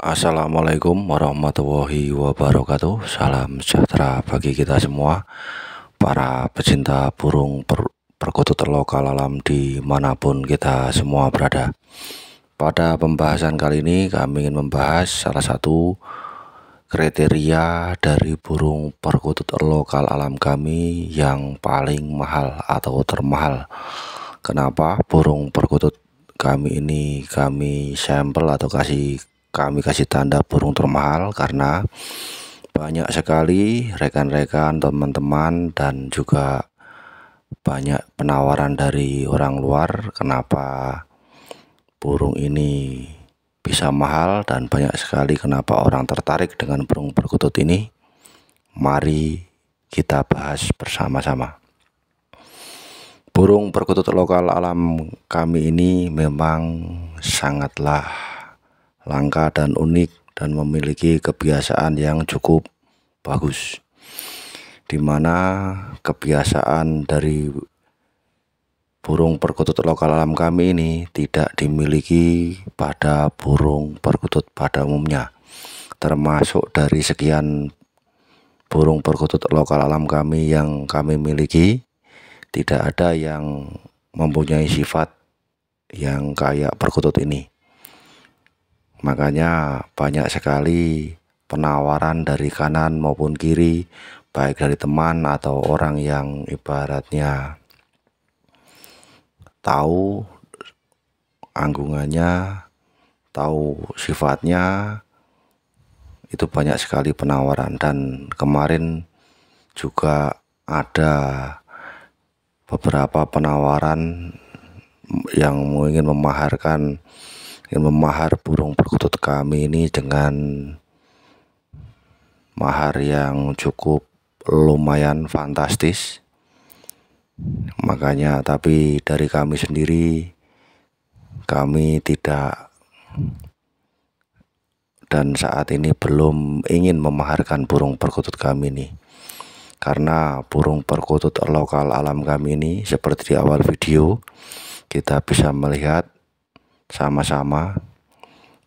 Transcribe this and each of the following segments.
Assalamualaikum warahmatullahi wabarakatuh Salam sejahtera bagi kita semua Para pecinta burung per perkutut terlokal alam dimanapun kita semua berada Pada pembahasan kali ini kami ingin membahas salah satu kriteria dari burung perkutut lokal alam kami yang paling mahal atau termahal Kenapa burung perkutut kami ini kami sampel atau kasih kami kasih tanda burung termahal karena banyak sekali rekan-rekan teman-teman dan juga banyak penawaran dari orang luar kenapa burung ini bisa mahal dan banyak sekali kenapa orang tertarik dengan burung perkutut ini mari kita bahas bersama-sama burung perkutut lokal alam kami ini memang sangatlah langka dan unik dan memiliki kebiasaan yang cukup bagus di mana kebiasaan dari burung perkutut lokal alam kami ini tidak dimiliki pada burung perkutut pada umumnya termasuk dari sekian burung perkutut lokal alam kami yang kami miliki tidak ada yang mempunyai sifat yang kayak perkutut ini Makanya banyak sekali penawaran dari kanan maupun kiri, baik dari teman atau orang yang ibaratnya tahu anggungannya, tahu sifatnya, itu banyak sekali penawaran dan kemarin juga ada beberapa penawaran yang ingin memaharkan ingin memahar burung perkutut kami ini dengan mahar yang cukup lumayan fantastis makanya tapi dari kami sendiri kami tidak dan saat ini belum ingin memaharkan burung perkutut kami ini karena burung perkutut lokal alam kami ini seperti di awal video kita bisa melihat sama-sama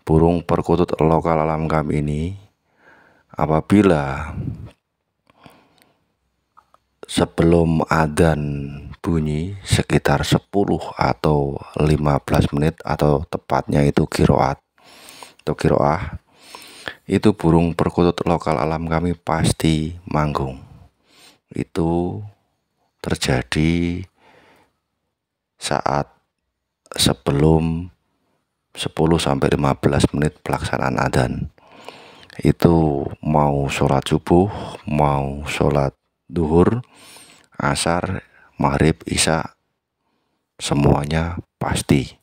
burung perkutut lokal alam kami ini apabila sebelum adan bunyi sekitar 10 atau 15 menit atau tepatnya itu kiroat atau kiroah itu burung perkutut lokal alam kami pasti manggung itu terjadi saat sebelum 10 sampai 15 menit pelaksanaan adzan. Itu mau sholat subuh, mau sholat duhur, asar, maghrib, isya, semuanya pasti.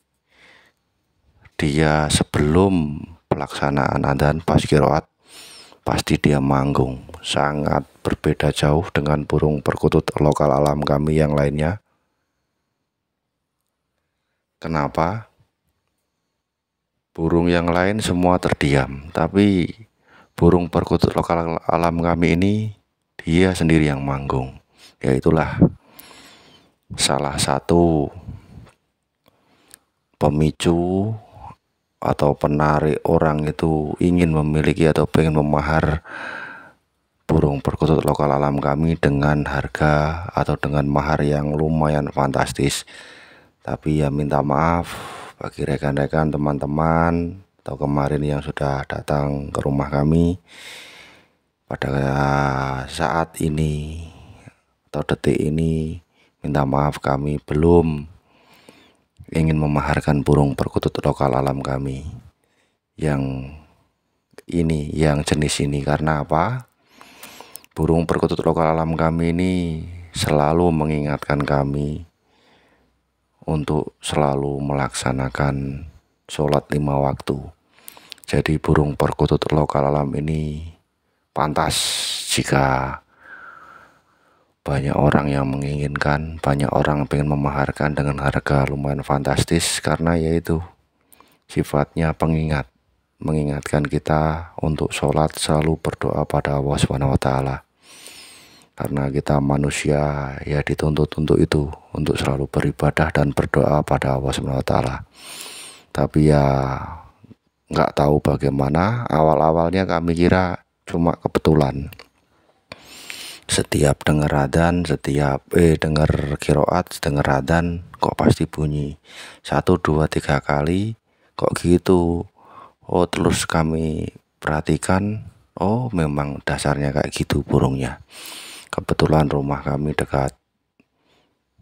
Dia sebelum pelaksanaan adzan pas kiroat pasti dia manggung sangat berbeda jauh dengan burung perkutut lokal alam kami yang lainnya kenapa burung yang lain semua terdiam, tapi burung perkutut lokal alam kami ini dia sendiri yang manggung. Ya itulah salah satu pemicu atau penarik orang itu ingin memiliki atau ingin memahar burung perkutut lokal alam kami dengan harga atau dengan mahar yang lumayan fantastis tapi ya minta maaf bagi rekan-rekan teman-teman atau kemarin yang sudah datang ke rumah kami pada saat ini atau detik ini minta maaf kami belum ingin memaharkan burung perkutut lokal alam kami yang ini yang jenis ini karena apa burung perkutut lokal alam kami ini selalu mengingatkan kami untuk selalu melaksanakan sholat lima waktu. Jadi burung perkutut lokal alam ini pantas jika banyak orang yang menginginkan, banyak orang ingin memaharkan dengan harga lumayan fantastis karena yaitu sifatnya pengingat, mengingatkan kita untuk sholat selalu berdoa pada Allah Subhanahu karena kita manusia ya dituntut untuk itu untuk selalu beribadah dan berdoa pada Allah Subhanahu wa taala. Tapi ya nggak tahu bagaimana awal-awalnya kami kira cuma kebetulan. Setiap dengar adan, setiap eh dengar kiroat, dengar adan kok pasti bunyi satu dua tiga kali kok gitu. Oh terus kami perhatikan, oh memang dasarnya kayak gitu burungnya. Kebetulan rumah kami dekat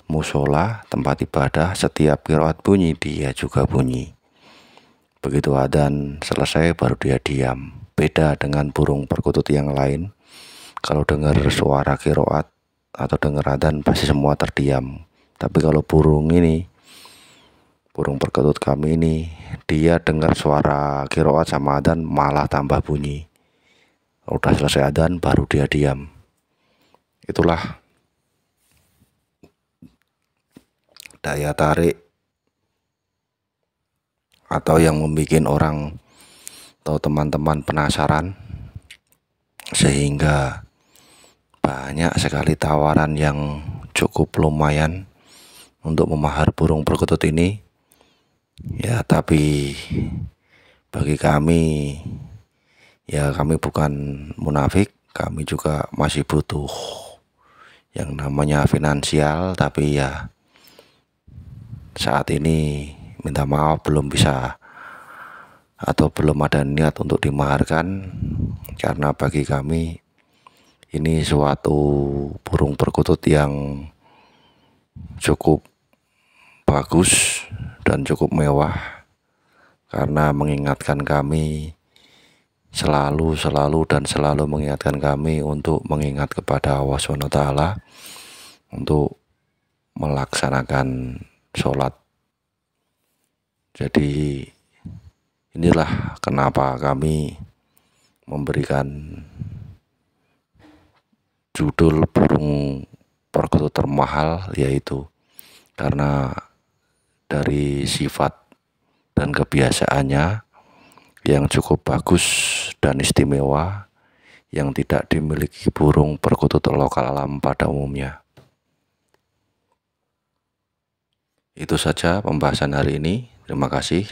musola, tempat ibadah, setiap kiroat bunyi dia juga bunyi. Begitu adan selesai baru dia diam. Beda dengan burung perkutut yang lain. Kalau dengar suara kiroat atau dengar adan pasti semua terdiam. Tapi kalau burung ini, burung perkutut kami ini, dia dengar suara kiroat sama adan malah tambah bunyi. Udah selesai adan baru dia diam itulah daya tarik atau yang membuat orang atau teman-teman penasaran sehingga banyak sekali tawaran yang cukup lumayan untuk memahar burung perkutut ini ya tapi bagi kami ya kami bukan munafik kami juga masih butuh yang namanya finansial tapi ya saat ini minta maaf belum bisa atau belum ada niat untuk dimaharkan karena bagi kami ini suatu burung perkutut yang cukup bagus dan cukup mewah karena mengingatkan kami selalu selalu dan selalu mengingatkan kami untuk mengingat kepada Allah SWT untuk melaksanakan sholat jadi inilah kenapa kami memberikan judul burung perkutut termahal yaitu karena dari sifat dan kebiasaannya yang cukup bagus dan istimewa yang tidak dimiliki burung perkutut lokal alam pada umumnya. Itu saja pembahasan hari ini. Terima kasih.